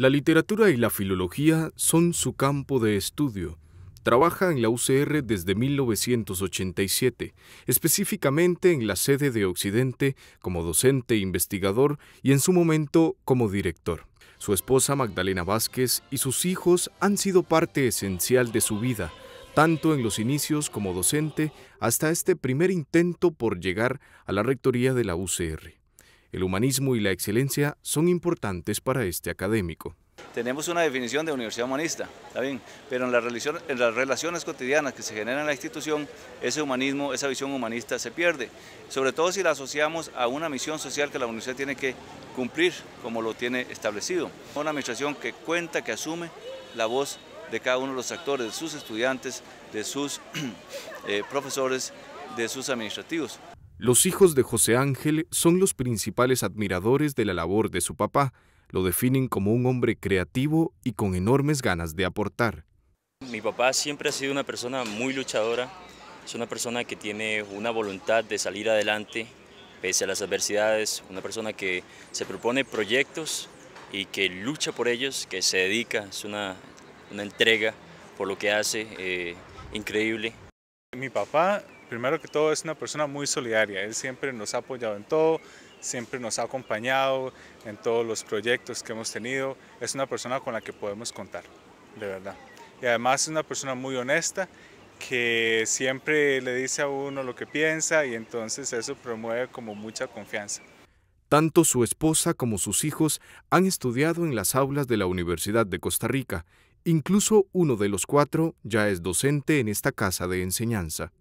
La literatura y la filología son su campo de estudio. Trabaja en la UCR desde 1987, específicamente en la sede de Occidente como docente e investigador y en su momento como director. Su esposa Magdalena Vázquez y sus hijos han sido parte esencial de su vida, tanto en los inicios como docente hasta este primer intento por llegar a la rectoría de la UCR. El humanismo y la excelencia son importantes para este académico. Tenemos una definición de universidad humanista, está bien, pero en, las relaciones cotidianas que se generan en la institución, ese humanismo, esa visión humanista se pierde, sobre todo si la asociamos a una misión social que la universidad tiene que cumplir, como lo tiene establecido. Una administración que cuenta, que asume la voz de cada uno de los actores, de sus estudiantes, de sus eh, profesores, de sus administrativos. Los hijos de José Ángel son los principales admiradores de la labor de su papá. Lo definen como un hombre creativo y con enormes ganas de aportar. Mi papá siempre ha sido una persona muy luchadora, es una persona que tiene una voluntad de salir adelante pese a las adversidades, una persona que se propone proyectos y que lucha por ellos, que se dedica, es una, entrega por lo que hace, eh, increíble. Mi papá primero que todo es una persona muy solidaria, él siempre nos ha apoyado en todo, siempre nos ha acompañado en todos los proyectos que hemos tenido, es una persona con la que podemos contar, de verdad. Y además es una persona muy honesta que siempre le dice a uno lo que piensa y entonces eso promueve como mucha confianza. Tanto su esposa como sus hijos han estudiado en las aulas de la Universidad de Costa Rica. Incluso uno de los cuatro ya es docente en esta casa de enseñanza.